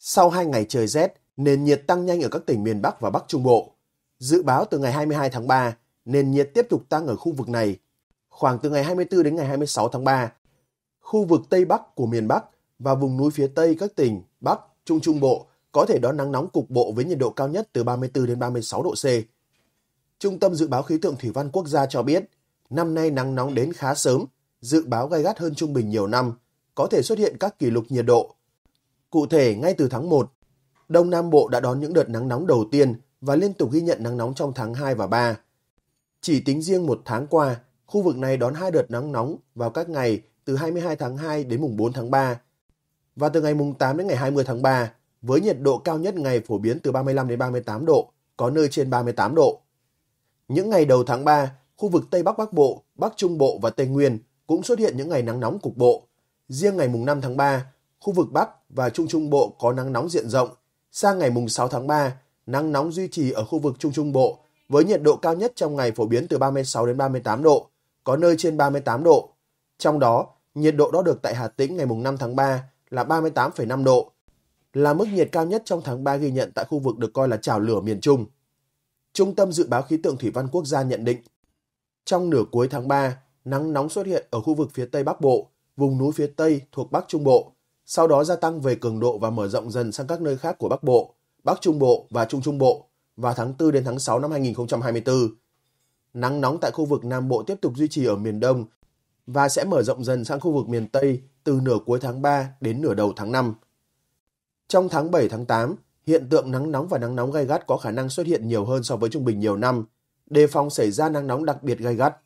Sau 2 ngày trời rét, nền nhiệt tăng nhanh ở các tỉnh miền Bắc và Bắc Trung Bộ. Dự báo từ ngày 22 tháng 3, nền nhiệt tiếp tục tăng ở khu vực này. Khoảng từ ngày 24 đến ngày 26 tháng 3, khu vực Tây Bắc của miền Bắc và vùng núi phía Tây các tỉnh Bắc, Trung Trung Bộ có thể đón nắng nóng cục bộ với nhiệt độ cao nhất từ 34 đến 36 độ C. Trung tâm Dự báo Khí tượng Thủy văn Quốc gia cho biết, năm nay nắng nóng đến khá sớm, dự báo gai gắt hơn trung bình nhiều năm, có thể xuất hiện các kỷ lục nhiệt độ Cụ thể, ngay từ tháng 1, Đông Nam Bộ đã đón những đợt nắng nóng đầu tiên và liên tục ghi nhận nắng nóng trong tháng 2 và 3. Chỉ tính riêng một tháng qua, khu vực này đón hai đợt nắng nóng vào các ngày từ 22 tháng 2 đến mùng 4 tháng 3 và từ ngày mùng 8 đến ngày 20 tháng 3 với nhiệt độ cao nhất ngày phổ biến từ 35 đến 38 độ, có nơi trên 38 độ. Những ngày đầu tháng 3, khu vực Tây Bắc Bắc Bộ, Bắc Trung Bộ và Tây Nguyên cũng xuất hiện những ngày nắng nóng cục bộ. Riêng ngày mùng 5 tháng 3, khu vực Bắc và Trung Trung Bộ có nắng nóng diện rộng. Sang ngày mùng 6 tháng 3, nắng nóng duy trì ở khu vực Trung Trung Bộ với nhiệt độ cao nhất trong ngày phổ biến từ 36 đến 38 độ, có nơi trên 38 độ. Trong đó, nhiệt độ đo được tại Hà Tĩnh ngày mùng 5 tháng 3 là 38,5 độ, là mức nhiệt cao nhất trong tháng 3 ghi nhận tại khu vực được coi là chảo lửa miền Trung. Trung tâm Dự báo Khí tượng Thủy văn Quốc gia nhận định, trong nửa cuối tháng 3, nắng nóng xuất hiện ở khu vực phía Tây Bắc Bộ, vùng núi phía Tây thuộc Bắc Trung Bộ, sau đó gia tăng về cường độ và mở rộng dần sang các nơi khác của Bắc Bộ, Bắc Trung Bộ và Trung Trung Bộ vào tháng 4 đến tháng 6 năm 2024. Nắng nóng tại khu vực Nam Bộ tiếp tục duy trì ở miền Đông và sẽ mở rộng dần sang khu vực miền Tây từ nửa cuối tháng 3 đến nửa đầu tháng 5. Trong tháng 7 tháng 8, hiện tượng nắng nóng và nắng nóng gai gắt có khả năng xuất hiện nhiều hơn so với trung bình nhiều năm, đề phòng xảy ra nắng nóng đặc biệt gai gắt.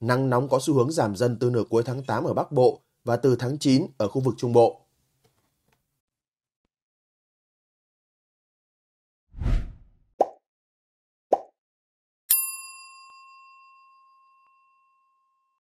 Nắng nóng có xu hướng giảm dần từ nửa cuối tháng 8 ở Bắc Bộ và từ tháng 9 ở khu vực Trung Bộ.